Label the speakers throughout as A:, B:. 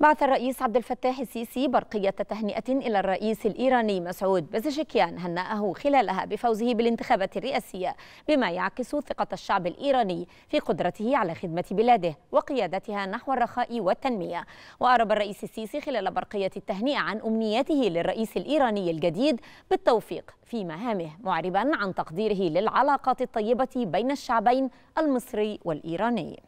A: بعث الرئيس عبد الفتاح السيسي برقية تهنئة إلى الرئيس الإيراني مسعود بزشكيان هنأه خلالها بفوزه بالانتخابات الرئاسية بما يعكس ثقة الشعب الإيراني في قدرته على خدمة بلاده وقيادتها نحو الرخاء والتنمية وأعرب الرئيس السيسي خلال برقية التهنئة عن أمنيته للرئيس الإيراني الجديد بالتوفيق في مهامه معربا عن تقديره للعلاقات الطيبة بين الشعبين المصري والإيراني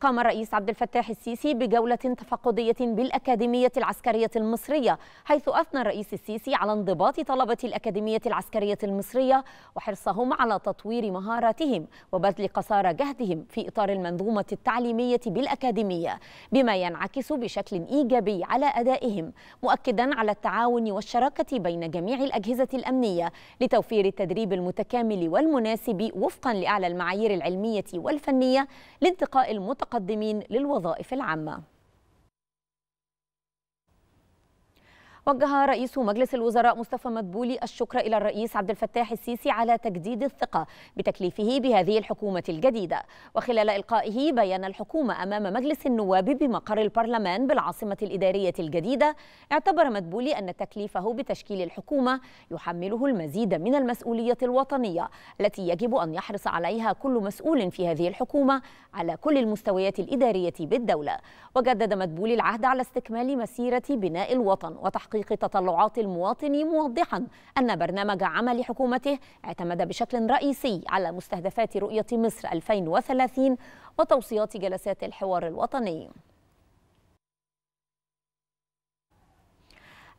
A: قام الرئيس عبد الفتاح السيسي بجولة تفقدية بالأكاديمية العسكرية المصرية حيث أثنى الرئيس السيسي على انضباط طلبة الأكاديمية العسكرية المصرية وحرصهم على تطوير مهاراتهم وبذل قصارى جهدهم في إطار المنظومة التعليمية بالأكاديمية بما ينعكس بشكل إيجابي على أدائهم مؤكدا على التعاون والشراكة بين جميع الأجهزة الأمنية لتوفير التدريب المتكامل والمناسب وفقا لأعلى المعايير العلمية والفنية لانتقاء المتطلبات المتقدمين للوظائف العامة وجه رئيس مجلس الوزراء مصطفى مدبولي الشكر إلى الرئيس عبد الفتاح السيسي على تجديد الثقة بتكليفه بهذه الحكومة الجديدة وخلال إلقائه بيان الحكومة أمام مجلس النواب بمقر البرلمان بالعاصمة الإدارية الجديدة اعتبر مدبولي أن تكليفه بتشكيل الحكومة يحمله المزيد من المسؤولية الوطنية التي يجب أن يحرص عليها كل مسؤول في هذه الحكومة على كل المستويات الإدارية بالدولة وجدد مدبولي العهد على استكمال مسيرة بناء الوطن وتحقيق تحقيق تطلعات المواطن موضحا أن برنامج عمل حكومته اعتمد بشكل رئيسي على مستهدفات رؤية مصر 2030 وتوصيات جلسات الحوار الوطني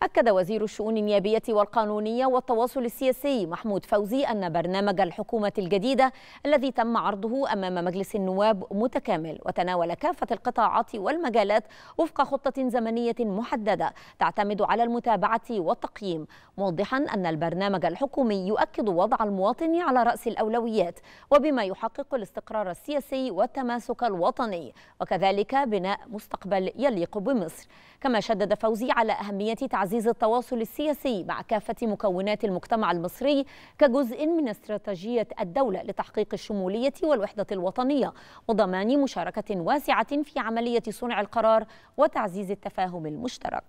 A: أكد وزير الشؤون النيابية والقانونية والتواصل السياسي محمود فوزي أن برنامج الحكومة الجديدة الذي تم عرضه أمام مجلس النواب متكامل وتناول كافة القطاعات والمجالات وفق خطة زمنية محددة تعتمد على المتابعة والتقييم موضحا أن البرنامج الحكومي يؤكد وضع المواطن على رأس الأولويات وبما يحقق الاستقرار السياسي والتماسك الوطني وكذلك بناء مستقبل يليق بمصر كما شدد فوزي على أهمية تعزيز تعزيز التواصل السياسي مع كافة مكونات المجتمع المصري كجزء من استراتيجية الدولة لتحقيق الشمولية والوحدة الوطنية وضمان مشاركة واسعة في عملية صنع القرار وتعزيز التفاهم المشترك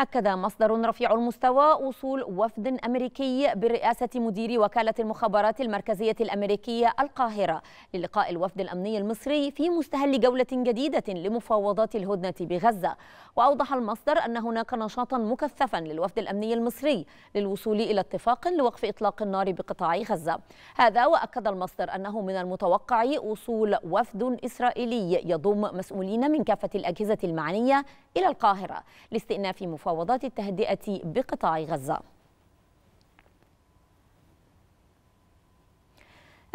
A: أكد مصدر رفيع المستوى وصول وفد أمريكي برئاسة مدير وكالة المخابرات المركزية الأمريكية القاهرة للقاء الوفد الأمني المصري في مستهل جولة جديدة لمفاوضات الهدنة بغزة وأوضح المصدر أن هناك نشاطا مكثفا للوفد الأمني المصري للوصول إلى اتفاق لوقف إطلاق النار بقطاع غزة هذا وأكد المصدر أنه من المتوقع وصول وفد إسرائيلي يضم مسؤولين من كافة الأجهزة المعنية إلى القاهرة لاستئناف مفاوضات مفاوضات التهدئة بقطاع غزة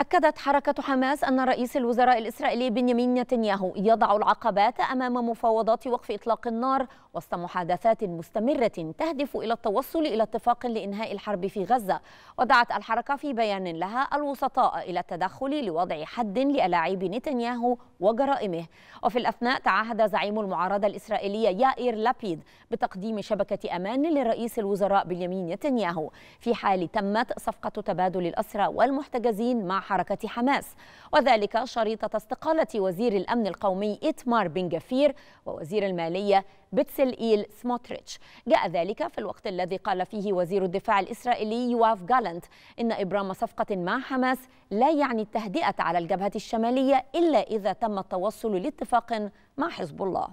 A: أكدت حركة حماس أن رئيس الوزراء الإسرائيلي بنيامين نتنياهو يضع العقبات أمام مفاوضات وقف إطلاق النار وسط محادثات مستمرة تهدف إلى التوصل إلى اتفاق لإنهاء الحرب في غزة ودعت الحركة في بيان لها الوسطاء إلى التدخل لوضع حد لألاعيب نتنياهو وجرائمه وفي الأثناء تعهد زعيم المعارضة الإسرائيلية يائر لابيد بتقديم شبكة أمان لرئيس الوزراء بنيامين نتنياهو في حال تمت صفقة تبادل الأسرى والمحتجزين مع حركة حماس وذلك شريطة استقالة وزير الأمن القومي إتمار بن جفير ووزير المالية بيتسل إيل سموتريتش جاء ذلك في الوقت الذي قال فيه وزير الدفاع الإسرائيلي يواف جالنت إن إبرام صفقة مع حماس لا يعني التهدئة على الجبهة الشمالية إلا إذا تم التوصل لاتفاق مع حزب الله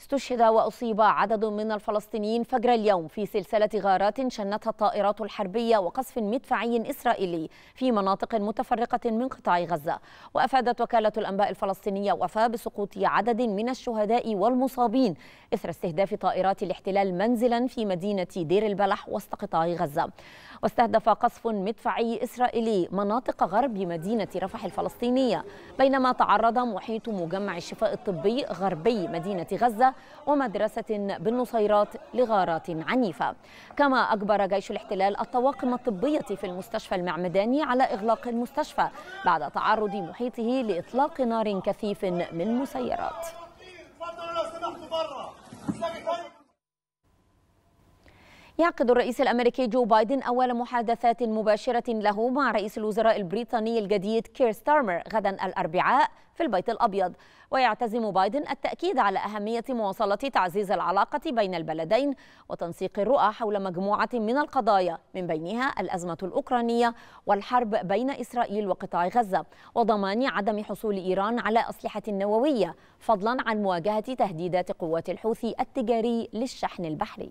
A: استشهد وأصيب عدد من الفلسطينيين فجر اليوم في سلسلة غارات شنتها الطائرات الحربية وقصف مدفعي إسرائيلي في مناطق متفرقة من قطاع غزة وأفادت وكالة الأنباء الفلسطينية وفاة بسقوط عدد من الشهداء والمصابين إثر استهداف طائرات الاحتلال منزلا في مدينة دير البلح وسط قطاع غزة واستهدف قصف مدفعي إسرائيلي مناطق غرب مدينة رفح الفلسطينية بينما تعرض محيط مجمع الشفاء الطبي غربي مدينة غزة ومدرسة بالنصيرات لغارات عنيفة كما أجبر جيش الاحتلال الطواقم الطبية في المستشفى المعمداني على إغلاق المستشفى بعد تعرض محيطه لإطلاق نار كثيف من مسيرات يعقد الرئيس الأمريكي جو بايدن أول محادثات مباشرة له مع رئيس الوزراء البريطاني الجديد كير ستارمر غدا الأربعاء في البيت الأبيض ويعتزم بايدن التأكيد على أهمية مواصلة تعزيز العلاقة بين البلدين وتنسيق الرؤى حول مجموعة من القضايا من بينها الأزمة الأوكرانية والحرب بين إسرائيل وقطاع غزة وضمان عدم حصول إيران على أسلحة نووية فضلا عن مواجهة تهديدات قوات الحوثي التجاري للشحن البحري